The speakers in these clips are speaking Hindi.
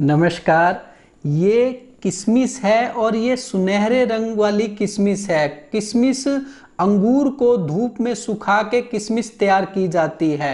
नमस्कार ये किशमिश है और ये सुनहरे रंग वाली किशमिश है किशमिश अंगूर को धूप में सुखा के किशमिश तैयार की जाती है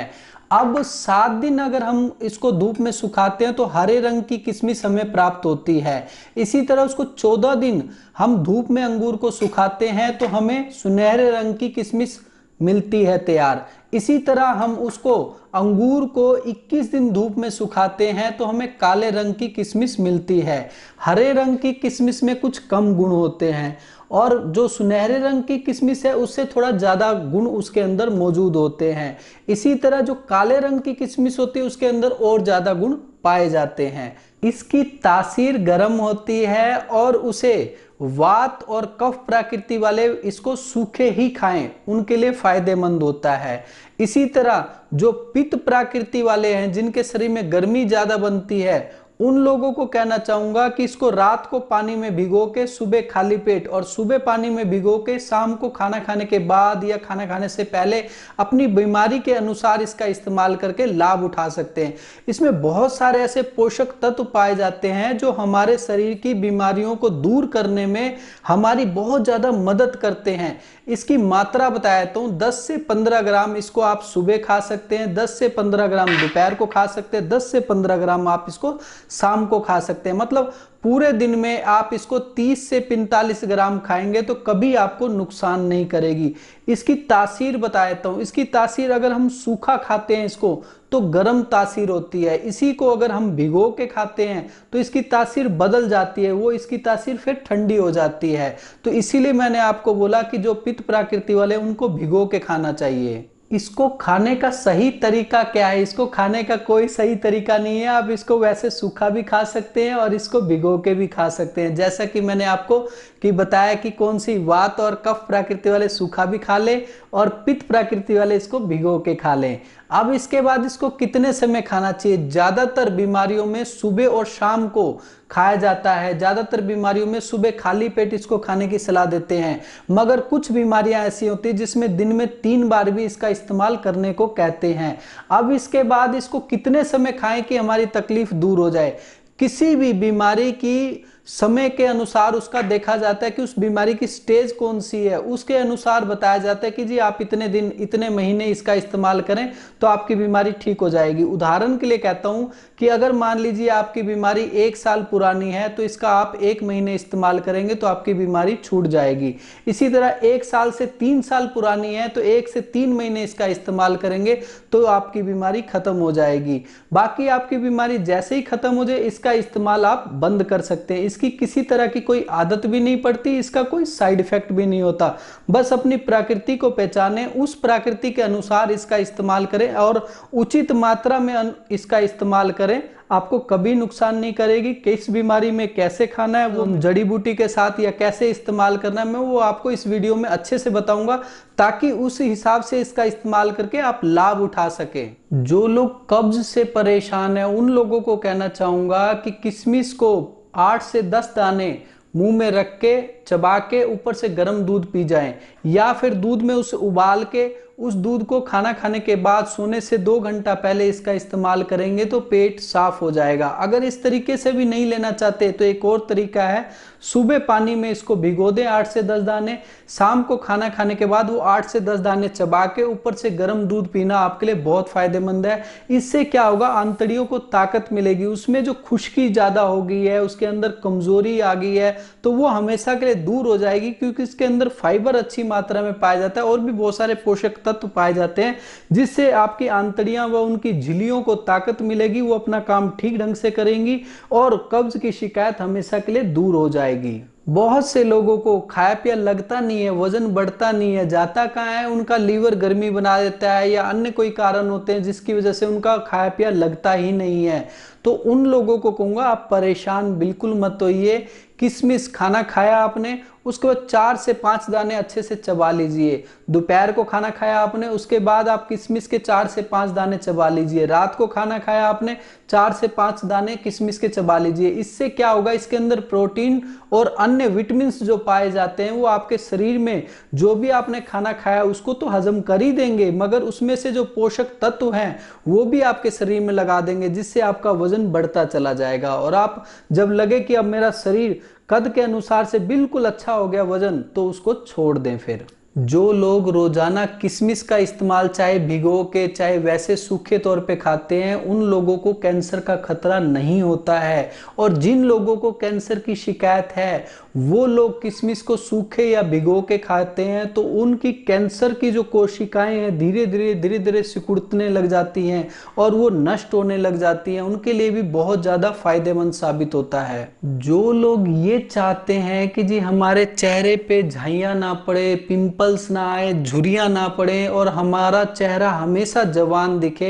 अब सात दिन अगर हम इसको धूप में सुखाते हैं तो हरे रंग की किशमिश हमें प्राप्त होती है इसी तरह उसको चौदह दिन हम धूप में अंगूर को सुखाते हैं तो हमें सुनहरे रंग की किशमिश मिलती है तैयार इसी तरह हम उसको अंगूर को 21 दिन धूप में सुखाते हैं तो हमें काले रंग की किशमिश मिलती है हरे रंग की किशमिश में कुछ कम गुण होते हैं और जो सुनहरे रंग की किशमिश है उससे थोड़ा ज़्यादा गुण उसके अंदर मौजूद होते हैं इसी तरह जो काले रंग की किशमिश होती है उसके अंदर और ज़्यादा गुण पाए जाते हैं इसकी तासीर गर्म होती है और उसे वात और कफ प्राकृति वाले इसको सूखे ही खाएं उनके लिए फायदेमंद होता है इसी तरह जो पित्त प्रकृति वाले हैं जिनके शरीर में गर्मी ज़्यादा बनती है उन लोगों को कहना चाहूंगा कि इसको रात को पानी में भिगो के सुबह खाली पेट और सुबह पानी में भिगो के शाम को खाना खाने के बाद या खाना खाने से पहले अपनी बीमारी के अनुसार इसका इस्तेमाल करके लाभ उठा सकते हैं इसमें बहुत सारे ऐसे पोषक तत्व पाए जाते हैं जो हमारे शरीर की बीमारियों को दूर करने में हमारी बहुत ज़्यादा मदद करते हैं इसकी मात्रा बताया तो 10 से 15 ग्राम इसको आप सुबह खा सकते हैं 10 से 15 ग्राम दोपहर को खा सकते हैं 10 से 15 ग्राम आप इसको शाम को खा सकते हैं मतलब पूरे दिन में आप इसको 30 से 45 ग्राम खाएंगे तो कभी आपको नुकसान नहीं करेगी इसकी तासीर बता देता हूँ इसकी तासीर अगर हम सूखा खाते हैं इसको तो गर्म तासीर होती है इसी को अगर हम भिगो के खाते हैं तो इसकी तासीर बदल जाती है वो इसकी तासीर फिर ठंडी हो जाती है तो इसीलिए मैंने आपको बोला कि जो पित्त प्राकृति वाले उनको भिगो के खाना चाहिए इसको खाने का सही तरीका क्या है इसको खाने का कोई सही तरीका नहीं है आप इसको वैसे सूखा भी खा सकते हैं और इसको भिगो के भी खा सकते हैं जैसा कि मैंने आपको कि बताया कि कौन सी वात और कफ प्राकृति वाले सूखा भी खा लें और पित्त प्रकृति वाले इसको भिगो के खा लें अब इसके बाद इसको कितने समय खाना चाहिए ज़्यादातर बीमारियों में सुबह और शाम को खाया जाता है ज़्यादातर बीमारियों में सुबह खाली पेट इसको खाने की सलाह देते हैं मगर कुछ बीमारियां ऐसी होती हैं जिसमें दिन में तीन बार भी इसका इस्तेमाल करने को कहते हैं अब इसके बाद इसको कितने समय खाएं कि हमारी तकलीफ दूर हो जाए किसी भी बीमारी की समय के अनुसार उसका देखा जाता है कि उस बीमारी की स्टेज कौन सी है उसके अनुसार बताया जाता है कि जी आप इतने दिन इतने महीने इसका इस्तेमाल करें तो आपकी बीमारी ठीक हो जाएगी उदाहरण के लिए कहता हूं कि अगर मान लीजिए आपकी बीमारी एक साल पुरानी है तो इसका आप एक महीने इस्तेमाल करेंगे तो आपकी बीमारी छूट जाएगी इसी तरह एक साल से तीन साल पुरानी है तो एक से तीन महीने इसका इस्तेमाल करेंगे तो आपकी बीमारी खत्म हो जाएगी बाकी आपकी बीमारी जैसे ही खत्म हो जाए इसका इस्तेमाल आप बंद कर सकते हैं इसकी किसी तरह की कोई आदत भी नहीं पड़ती इसका कोई साइड इफेक्ट भी नहीं होता बस अपनी प्रकृति को पहचाने उस प्रकृति के अनुसार इसका इस्तेमाल करें और उचित मात्रा में इसका इस्तेमाल करें आपको कभी नुकसान नहीं करेगी किस बीमारी में कैसे खाना है वो हम्म। जड़ी बूटी के साथ या कैसे इस्तेमाल करना है मैं वो आपको इस वीडियो में अच्छे से बताऊंगा ताकि उस हिसाब से इसका इस्तेमाल करके आप लाभ उठा सके जो लोग कब्ज से परेशान है उन लोगों को कहना चाहूंगा कि किशमिश को आठ से दस दाने मुंह में रख के चबा के ऊपर से गर्म दूध पी जाएं या फिर दूध में उसे उबाल के उस दूध को खाना खाने के बाद सोने से दो घंटा पहले इसका इस्तेमाल करेंगे तो पेट साफ हो जाएगा अगर इस तरीके से भी नहीं लेना चाहते तो एक और तरीका है सुबह पानी में इसको भिगो दें आठ से दस दाने शाम को खाना खाने के बाद वो आठ से दस दाने चबा के ऊपर से गर्म दूध पीना आपके लिए बहुत फायदेमंद है इससे क्या होगा आंतड़ियों को ताकत मिलेगी उसमें जो खुश्की ज़्यादा हो गई है उसके अंदर कमजोरी आ गई है तो वो हमेशा के लिए दूर हो जाएगी क्योंकि इसके अंदर फाइबर अच्छी मात्रा में पाया जाता है और भी बहुत सारे पोषक तत्व पाए जाते हैं जिससे आपकी आंतड़ियां व उनकी झिलियों को ताकत मिलेगी वो अपना काम ठीक ढंग से करेंगी और कब्ज की शिकायत हमेशा के लिए दूर हो जाएगी बहुत से लोगों को खाया पिया लगता नहीं है वजन बढ़ता नहीं है जाता कहाँ है उनका लीवर गर्मी बना देता है या अन्य कोई कारण होते हैं जिसकी वजह से उनका खाया पिया लगता ही नहीं है तो उन लोगों को कहूँगा आप परेशान बिल्कुल मत होइए किसमिस खाना खाया आपने उसके बाद चार से पांच दाने अच्छे से चबा लीजिए दोपहर को खाना खाया आपने उसके बाद आप किशमिश के चार से पांच दाने चबा लीजिए रात को खाना खाया आपने चार से पांच दाने किशमिश के चबा लीजिए इससे क्या होगा इसके अंदर प्रोटीन और अन्य विटामिन जो पाए जाते हैं वो आपके शरीर में जो भी आपने खाना खाया उसको तो हजम कर ही देंगे मगर उसमें से जो पोषक तत्व हैं वो भी आपके शरीर में लगा देंगे जिससे आपका वजन बढ़ता चला जाएगा और आप जब लगे कि अब मेरा शरीर कद के अनुसार से बिल्कुल अच्छा हो गया वजन तो उसको छोड़ दें फिर जो लोग रोजाना किशमिश का इस्तेमाल चाहे भिगो के चाहे वैसे सूखे तौर पे खाते हैं उन लोगों को कैंसर का खतरा नहीं होता है और जिन लोगों को कैंसर की शिकायत है वो लोग किशमिश को सूखे या भिगो के खाते हैं तो उनकी कैंसर की जो कोशिकाएं हैं धीरे धीरे धीरे धीरे सिकुड़ने लग जाती हैं और वो नष्ट होने लग जाती हैं उनके लिए भी बहुत ज़्यादा फायदेमंद साबित होता है जो लोग ये चाहते हैं कि जी हमारे चेहरे पे झाइया ना पड़े पिम पिंपल्स ना आए झुरिया ना पड़े और हमारा चेहरा हमेशा जवान दिखे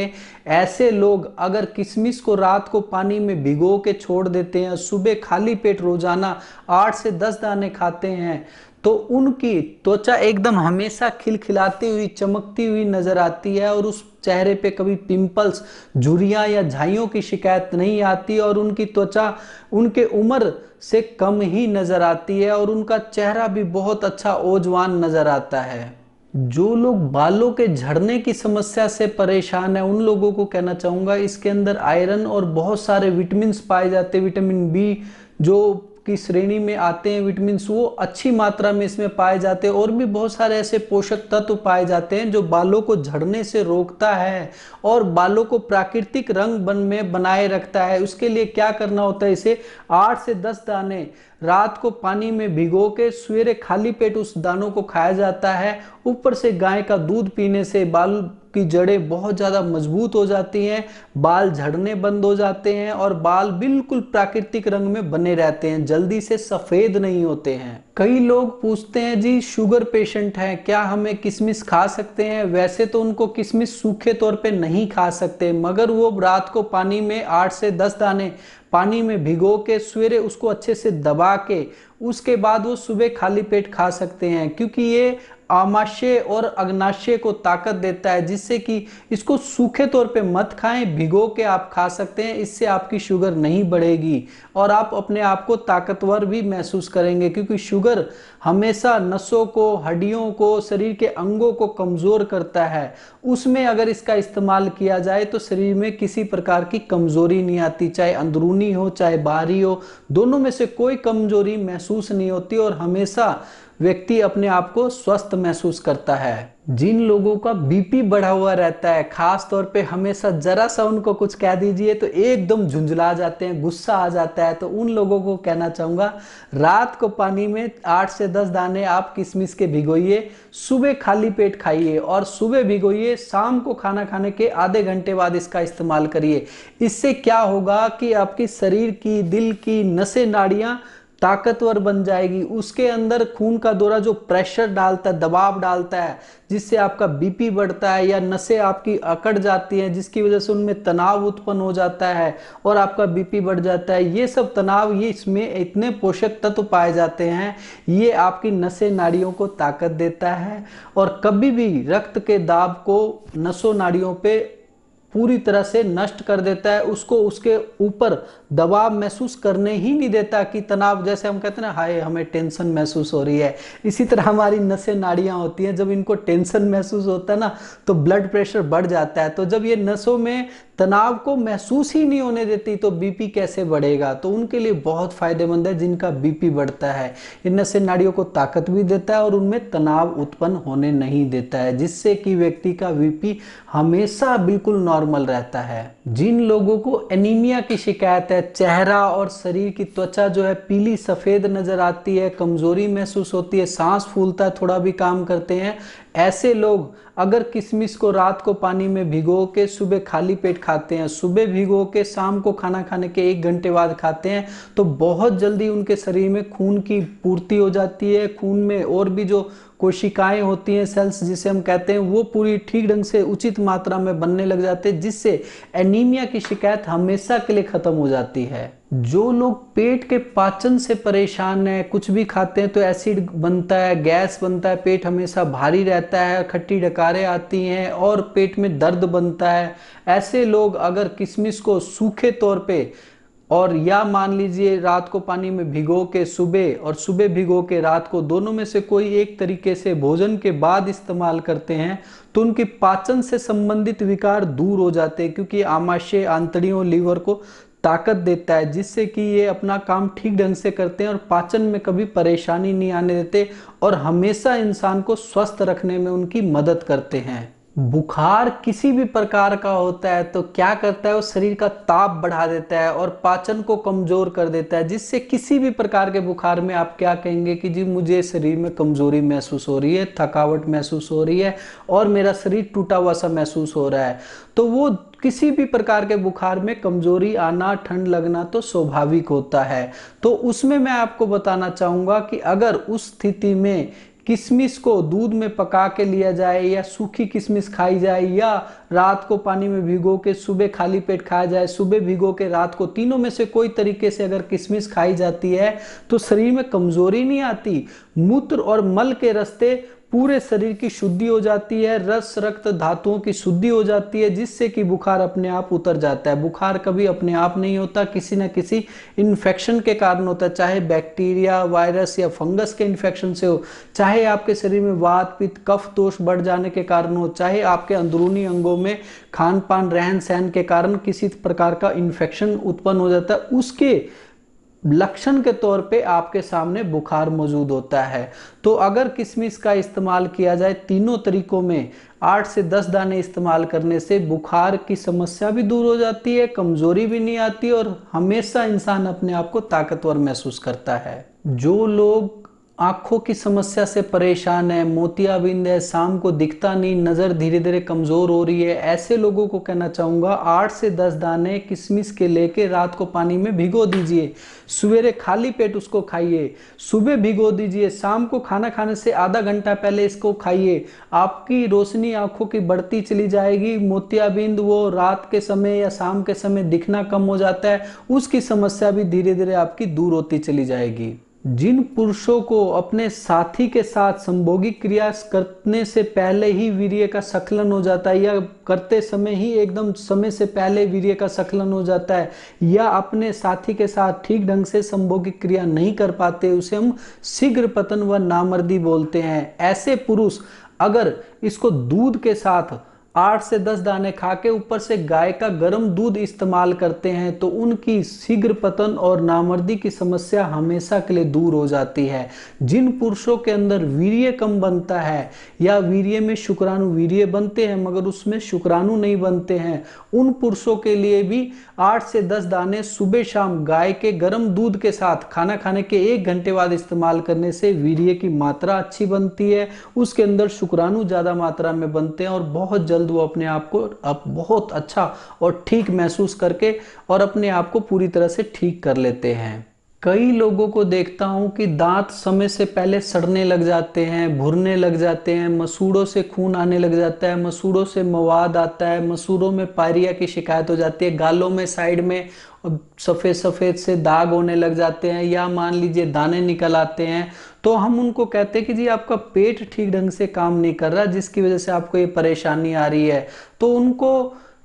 ऐसे लोग अगर किशमिश को रात को पानी में भिगो के छोड़ देते हैं सुबह खाली पेट रोजाना आठ से दस दाने खाते हैं तो उनकी त्वचा एकदम हमेशा खिलखिलाती हुई चमकती हुई नजर आती है और उस चेहरे पे कभी पिंपल्स झुरियाँ या झाइयों की शिकायत नहीं आती और उनकी त्वचा उनके उम्र से कम ही नज़र आती है और उनका चेहरा भी बहुत अच्छा ओजवान नज़र आता है जो लोग बालों के झड़ने की समस्या से परेशान है उन लोगों को कहना चाहूँगा इसके अंदर आयरन और बहुत सारे विटामिन पाए जाते विटामिन बी जो की श्रेणी में आते हैं विटामिन वो अच्छी मात्रा में इसमें पाए जाते हैं और भी बहुत सारे ऐसे पोषक तत्व पाए जाते हैं जो बालों को झड़ने से रोकता है और बालों को प्राकृतिक रंग बन में बनाए रखता है उसके लिए क्या करना होता है इसे आठ से दस दाने रात को पानी में भिगो के सवेरे खाली पेट उस दानों को खाया जाता है ऊपर से गाय का दूध पीने से बाल की जड़ें बहुत ज़्यादा मजबूत हो जाती हैं बाल झड़ने बंद हो जाते हैं और बाल बिल्कुल प्राकृतिक रंग में बने रहते हैं जल्दी से सफ़ेद नहीं होते हैं कई लोग पूछते हैं जी शुगर पेशेंट हैं क्या हमें किशमिश खा सकते हैं वैसे तो उनको किशमिश सूखे तौर पे नहीं खा सकते मगर वो रात को पानी में आठ से दस दाने पानी में भिगो के सवेरे उसको अच्छे से दबा के उसके बाद वो सुबह खाली पेट खा सकते हैं क्योंकि ये आमाशय और अग्नाशय को ताकत देता है जिससे कि इसको सूखे तौर पे मत खाएं भिगो के आप खा सकते हैं इससे आपकी शुगर नहीं बढ़ेगी और आप अपने आप को ताकतवर भी महसूस करेंगे क्योंकि शुगर हमेशा नसों को हड्डियों को शरीर के अंगों को कमज़ोर करता है उसमें अगर इसका इस्तेमाल किया जाए तो शरीर में किसी प्रकार की कमज़ोरी नहीं आती चाहे अंदरूनी हो चाहे बाहरी हो दोनों में से कोई कमज़ोरी महसूस नहीं होती और हमेशा व्यक्ति अपने आप को स्वस्थ महसूस करता है जिन लोगों का बीपी बढ़ा हुआ रहता है खास तौर पे हमेशा जरा सा उनको कुछ कह दीजिए तो एकदम झुंझुला जाते हैं गुस्सा आ जाता है तो उन लोगों को कहना चाहूँगा रात को पानी में आठ से दस दाने आप किशमिश के भिगोइए सुबह खाली पेट खाइए और सुबह भिगोइए शाम को खाना खाने के आधे घंटे बाद इसका इस्तेमाल करिए इससे क्या होगा कि आपकी शरीर की दिल की नशे नाड़ियाँ ताकतवर बन जाएगी उसके अंदर खून का दौरा जो प्रेशर डालता है दबाव डालता है जिससे आपका बीपी बढ़ता है या नसें आपकी अकड़ जाती हैं जिसकी वजह से उनमें तनाव उत्पन्न हो जाता है और आपका बीपी बढ़ जाता है ये सब तनाव ये इसमें इतने पोषक तत्व पाए जाते हैं ये आपकी नसें नाड़ियों को ताकत देता है और कभी भी रक्त के दाब को नसों नाड़ियों पर पूरी तरह से नष्ट कर देता है उसको उसके ऊपर दबाव महसूस करने ही नहीं देता कि तनाव जैसे हम कहते हैं ना हाय हमें टेंशन महसूस हो रही है इसी तरह हमारी नसें नाड़ियाँ होती हैं जब इनको टेंशन महसूस होता है ना तो ब्लड प्रेशर बढ़ जाता है तो जब ये नसों में तनाव को महसूस ही नहीं होने देती तो बीपी कैसे बढ़ेगा तो उनके लिए बहुत फायदेमंद है जिनका बीपी बढ़ता है इनमें से नाड़ियों को ताकत भी देता है और उनमें तनाव उत्पन्न होने नहीं देता है जिससे कि व्यक्ति का बीपी हमेशा बिल्कुल नॉर्मल रहता है जिन लोगों को एनीमिया की शिकायत है चेहरा और शरीर की त्वचा जो है पीली सफेद नजर आती है कमजोरी महसूस होती है सांस फूलता है थोड़ा भी काम करते हैं ऐसे लोग अगर किशमिश को रात को पानी में भिगो के सुबह खाली पेट खाते हैं सुबह भिगो के शाम को खाना खाने के एक घंटे बाद खाते हैं तो बहुत जल्दी उनके शरीर में खून की पूर्ति हो जाती है खून में और भी जो कोशिकाएं होती हैं सेल्स जिसे हम कहते हैं वो पूरी ठीक ढंग से उचित मात्रा में बनने लग जाते हैं जिससे एनीमिया की शिकायत हमेशा के लिए ख़त्म हो जाती है जो लोग पेट के पाचन से परेशान है कुछ भी खाते हैं तो एसिड बनता है गैस बनता है पेट हमेशा भारी रहता है खट्टी डकारें आती हैं और पेट में दर्द बनता है ऐसे लोग अगर किशमिश को सूखे तौर पे और या मान लीजिए रात को पानी में भिगो के सुबह और सुबह भिगो के रात को दोनों में से कोई एक तरीके से भोजन के बाद इस्तेमाल करते हैं तो उनके पाचन से संबंधित विकार दूर हो जाते हैं क्योंकि आमाशय आंतड़ियों लीवर को ताकत देता है जिससे कि ये अपना काम ठीक ढंग से करते हैं और पाचन में कभी परेशानी नहीं आने देते और हमेशा इंसान को स्वस्थ रखने में उनकी मदद करते हैं बुखार किसी भी प्रकार का होता है तो क्या करता है वो शरीर का ताप बढ़ा देता है और पाचन को कमज़ोर कर देता है जिससे किसी भी प्रकार के बुखार में आप क्या कहेंगे कि जी मुझे शरीर में कमज़ोरी महसूस हो रही है थकावट महसूस हो रही है और मेरा शरीर टूटा हुआ सा महसूस हो रहा है तो वो किसी भी प्रकार के बुखार में कमजोरी आना ठंड लगना तो स्वाभाविक होता है तो उसमें मैं आपको बताना चाहूँगा कि अगर उस स्थिति में किशमिश को दूध में पका के लिया जाए या सूखी किशमिश खाई जाए या रात को पानी में भिगो के सुबह खाली पेट खाया जाए सुबह भिगो के रात को तीनों में से कोई तरीके से अगर किशमिश खाई जाती है तो शरीर में कमजोरी नहीं आती मूत्र और मल के रास्ते पूरे शरीर की शुद्धि हो जाती है रस रक्त धातुओं की शुद्धि हो जाती है जिससे कि बुखार अपने आप उतर जाता है बुखार कभी अपने आप नहीं होता किसी न किसी इन्फेक्शन के कारण होता है चाहे बैक्टीरिया वायरस या फंगस के इन्फेक्शन से हो चाहे आपके शरीर में वात पित्त कफ दोष बढ़ जाने के कारण हो चाहे आपके अंदरूनी अंगों में खान पान रहन सहन के कारण किसी प्रकार का इन्फेक्शन उत्पन्न हो जाता है उसके लक्षण के तौर पे आपके सामने बुखार मौजूद होता है तो अगर किशमिश का इस्तेमाल किया जाए तीनों तरीकों में आठ से दस दाने इस्तेमाल करने से बुखार की समस्या भी दूर हो जाती है कमज़ोरी भी नहीं आती और हमेशा इंसान अपने आप को ताकतवर महसूस करता है जो लोग आंखों की समस्या से परेशान है मोतियाबिंद है शाम को दिखता नहीं नज़र धीरे धीरे कमज़ोर हो रही है ऐसे लोगों को कहना चाहूँगा आठ से दस दाने किशमिश के लेके रात को पानी में भिगो दीजिए सवेरे खाली पेट उसको खाइए सुबह भिगो दीजिए शाम को खाना खाने से आधा घंटा पहले इसको खाइए आपकी रोशनी आँखों की बढ़ती चली जाएगी मोतियाबिंद वो रात के समय या शाम के समय दिखना कम हो जाता है उसकी समस्या भी धीरे धीरे आपकी दूर होती चली जाएगी जिन पुरुषों को अपने साथी के साथ संभोगी क्रिया करने से पहले ही वीर्य का सकलन हो जाता है या करते समय ही एकदम समय से पहले वीर्य का सकलन हो जाता है या अपने साथी के साथ ठीक ढंग से संभोगी क्रिया नहीं कर पाते उसे हम शीघ्र पतन व नामर्दी बोलते हैं ऐसे पुरुष अगर इसको दूध के साथ आठ से दस दाने खा के ऊपर से गाय का गर्म दूध इस्तेमाल करते हैं तो उनकी शीघ्र पतन और नामर्दी की समस्या हमेशा के लिए दूर हो जाती है जिन पुरुषों के अंदर वीर्य कम बनता है या वीर्य में शुक्राणु वीर्य बनते हैं मगर उसमें शुक्राणु नहीं बनते हैं उन पुरुषों के लिए भी आठ से दस दाने सुबह शाम गाय के गर्म दूध के साथ खाना खाने के एक घंटे बाद इस्तेमाल करने से वीर्य की मात्रा अच्छी बनती है उसके अंदर शुक्राणु ज़्यादा मात्रा में बनते हैं और बहुत जल्द जल्द वो अपने आप को अब बहुत अच्छा और ठीक महसूस करके और अपने आप को पूरी तरह से ठीक कर लेते हैं कई लोगों को देखता हूँ कि दांत समय से पहले सड़ने लग जाते हैं भुरने लग जाते हैं मसूड़ों से खून आने लग जाता है मसूड़ों से मवाद आता है मसूड़ों में पायरिया की शिकायत हो जाती है गालों में साइड में सफ़ेद सफ़ेद से दाग होने लग जाते हैं या मान लीजिए दाने निकल आते हैं तो हम उनको कहते हैं कि जी आपका पेट ठीक ढंग से काम नहीं कर रहा जिसकी वजह से आपको ये परेशानी आ रही है तो उनको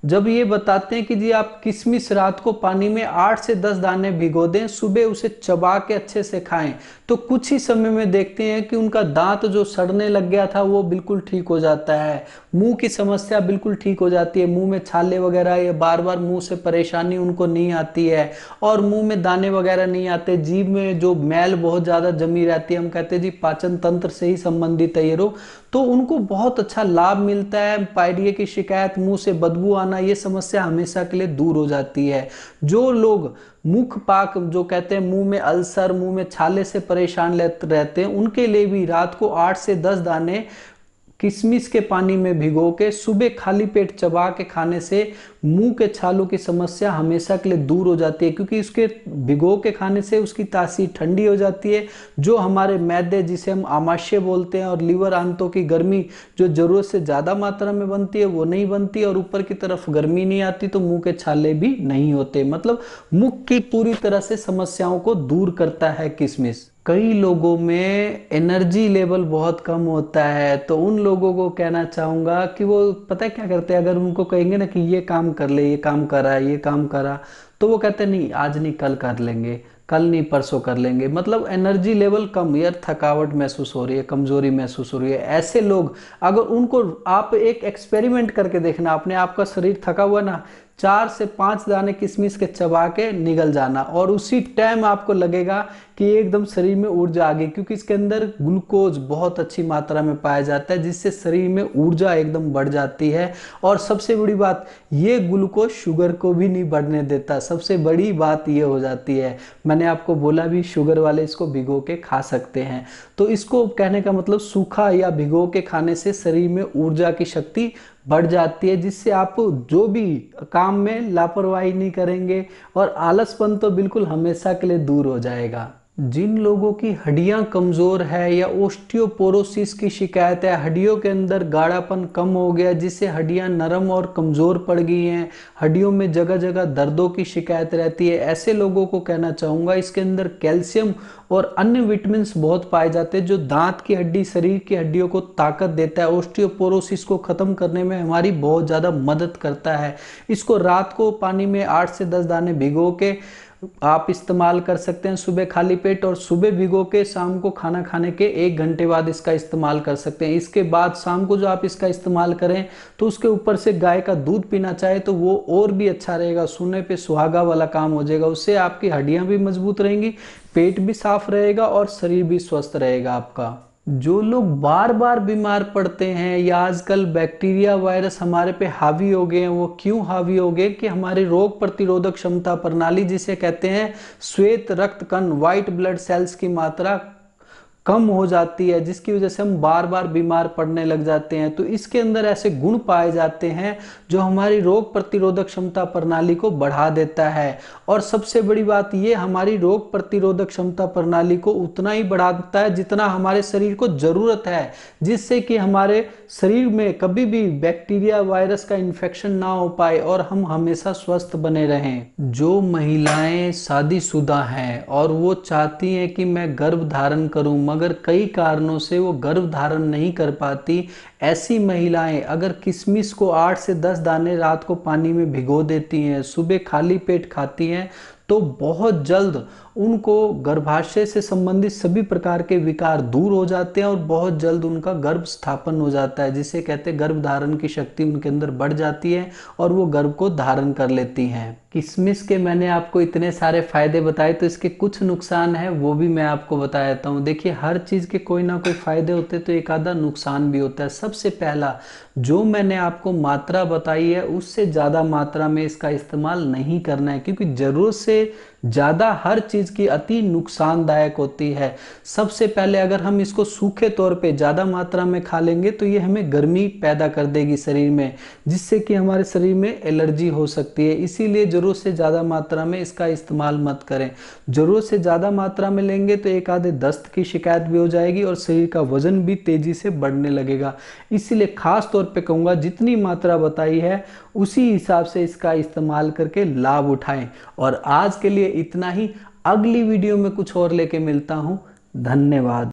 जब ये बताते हैं कि जी आप किशमिश रात को पानी में आठ से दस दाने भिगो दें सुबह उसे चबा के अच्छे से खाएं तो कुछ ही समय में देखते हैं कि उनका दांत जो सड़ने लग गया था वो बिल्कुल ठीक हो जाता है मुंह की समस्या बिल्कुल ठीक हो जाती है मुंह में छाले वगैरह ये बार बार मुंह से परेशानी उनको नहीं आती है और मुंह में दाने वगैरह नहीं आते जीभ में जो मैल बहुत ज़्यादा जमी रहती है हम कहते हैं जी पाचन तंत्र से ही संबंधित है ये रोग तो उनको बहुत अच्छा लाभ मिलता है पायरिए की शिकायत मुंह से बदबू आना ये समस्या हमेशा के लिए दूर हो जाती है जो लोग मुख पाक जो कहते हैं मुंह में अल्सर मुंह में छाले से परेशान रहते हैं उनके लिए भी रात को आठ से दस दाने किशमिश के पानी में भिगो के सुबह खाली पेट चबा के खाने से मुंह के छालों की समस्या हमेशा के लिए दूर हो जाती है क्योंकि उसके भिगो के खाने से उसकी तासीर ठंडी हो जाती है जो हमारे मैदे जिसे हम आमाशय बोलते हैं और लीवर आंतों की गर्मी जो ज़रूरत से ज़्यादा मात्रा में बनती है वो नहीं बनती और ऊपर की तरफ गर्मी नहीं आती तो मुँह के छाले भी नहीं होते मतलब मुख की पूरी तरह से समस्याओं को दूर करता है किशमिश कई लोगों में एनर्जी लेवल बहुत कम होता है तो उन लोगों को कहना चाहूँगा कि वो पता है क्या करते हैं अगर उनको कहेंगे ना कि ये काम कर ले ये काम करा ये काम करा तो वो कहते नहीं आज नहीं कल कर लेंगे कल नहीं परसों कर लेंगे मतलब एनर्जी लेवल कम यार थकावट महसूस हो रही है कमजोरी महसूस हो रही है ऐसे लोग अगर उनको आप एक एक्सपेरिमेंट करके देखना अपने आपका शरीर थका हुआ ना चार से पाँच दाने किशमिश के चबा के निगल जाना और उसी टाइम आपको लगेगा कि एकदम शरीर में ऊर्जा आ गई क्योंकि इसके अंदर ग्लूकोज बहुत अच्छी मात्रा में पाया जाता है जिससे शरीर में ऊर्जा एकदम बढ़ जाती है और सबसे बड़ी बात ये ग्लूकोज शुगर को भी नहीं बढ़ने देता सबसे बड़ी बात ये हो जाती है मैंने आपको बोला भी शुगर वाले इसको भिगो के खा सकते हैं तो इसको कहने का मतलब सूखा या भिगो के खाने से शरीर में ऊर्जा की शक्ति बढ़ जाती है जिससे आप जो भी काम में लापरवाही नहीं करेंगे और आलसपन तो बिल्कुल हमेशा के लिए दूर हो जाएगा जिन लोगों की हड्डियां कमज़ोर है या ओस्टियोपोरोसिस की शिकायत है हड्डियों के अंदर गाढ़ापन कम हो गया जिससे हड्डियां नरम और कमज़ोर पड़ गई हैं हड्डियों में जगह जगह दर्दों की शिकायत रहती है ऐसे लोगों को कहना चाहूँगा इसके अंदर कैल्शियम और अन्य विटामिन बहुत पाए जाते हैं जो दांत की हड्डी शरीर की हड्डियों को ताकत देता है ओस्टियोपोरोसिस को ख़त्म करने में हमारी बहुत ज़्यादा मदद करता है इसको रात को पानी में आठ से दस दाने भिगो के आप इस्तेमाल कर सकते हैं सुबह खाली पेट और सुबह भिगो के शाम को खाना खाने के एक घंटे बाद इसका इस्तेमाल कर सकते हैं इसके बाद शाम को जो आप इसका इस्तेमाल करें तो उसके ऊपर से गाय का दूध पीना चाहे तो वो और भी अच्छा रहेगा सोने पे सुहागा वाला काम हो जाएगा उससे आपकी हड्डियाँ भी मजबूत रहेंगी पेट भी साफ रहेगा और शरीर भी स्वस्थ रहेगा आपका जो लोग बार बार बीमार पड़ते हैं या आजकल बैक्टीरिया वायरस हमारे पे हावी हो गए हैं वो क्यों हावी हो गए कि हमारी रोग प्रतिरोधक क्षमता प्रणाली जिसे कहते हैं श्वेत रक्त कण व्हाइट ब्लड सेल्स की मात्रा कम हो जाती है जिसकी वजह से हम बार बार बीमार पड़ने लग जाते हैं तो इसके अंदर ऐसे गुण पाए जाते हैं जो हमारी रोग प्रतिरोधक क्षमता प्रणाली को बढ़ा देता है और सबसे बड़ी बात ये हमारी रोग प्रतिरोधक क्षमता प्रणाली को उतना ही बढ़ा देता है जितना हमारे शरीर को ज़रूरत है जिससे कि हमारे शरीर में कभी भी बैक्टीरिया वायरस का इन्फेक्शन ना हो पाए और हम हमेशा स्वस्थ बने रहें जो महिलाएं शादीशुदा हैं और वो चाहती हैं कि मैं गर्भ धारण करूँ मगर कई कारणों से वो गर्भ धारण नहीं कर पाती ऐसी महिलाएं अगर किशमिश को आठ से दस दाने रात को पानी में भिगो देती हैं सुबह खाली पेट खाती हैं तो बहुत जल्द उनको गर्भाशय से संबंधित सभी प्रकार के विकार दूर हो जाते हैं और बहुत जल्द उनका गर्भ स्थापन हो जाता है जिसे कहते हैं गर्भ धारण की शक्ति उनके अंदर बढ़ जाती है और वो गर्भ को धारण कर लेती हैं किसमिस के मैंने आपको इतने सारे फायदे बताए तो इसके कुछ नुकसान है वो भी मैं आपको बता देता हूँ देखिए हर चीज़ के कोई ना कोई फायदे होते तो एक आधा नुकसान भी होता है सबसे पहला जो मैंने आपको मात्रा बताई है उससे ज़्यादा मात्रा में इसका इस्तेमाल नहीं करना है क्योंकि ज़रूरत से ज़्यादा हर चीज़ की अति नुकसानदायक होती है सबसे पहले अगर हम इसको सूखे तौर पे ज़्यादा मात्रा में खा लेंगे तो ये हमें गर्मी पैदा कर देगी शरीर में जिससे कि हमारे शरीर में एलर्जी हो सकती है इसीलिए ज़रूरत से ज़्यादा मात्रा में इसका इस्तेमाल मत करें ज़रूरत से ज़्यादा मात्रा में लेंगे तो एक आधे दस्त की शिकायत भी हो जाएगी और शरीर का वजन भी तेज़ी से बढ़ने लगेगा इसीलिए खास तौर पर कहूँगा जितनी मात्रा बताई है उसी हिसाब से इसका इस्तेमाल करके लाभ उठाएं और आज के लिए इतना ही अगली वीडियो में कुछ और लेके मिलता हूँ धन्यवाद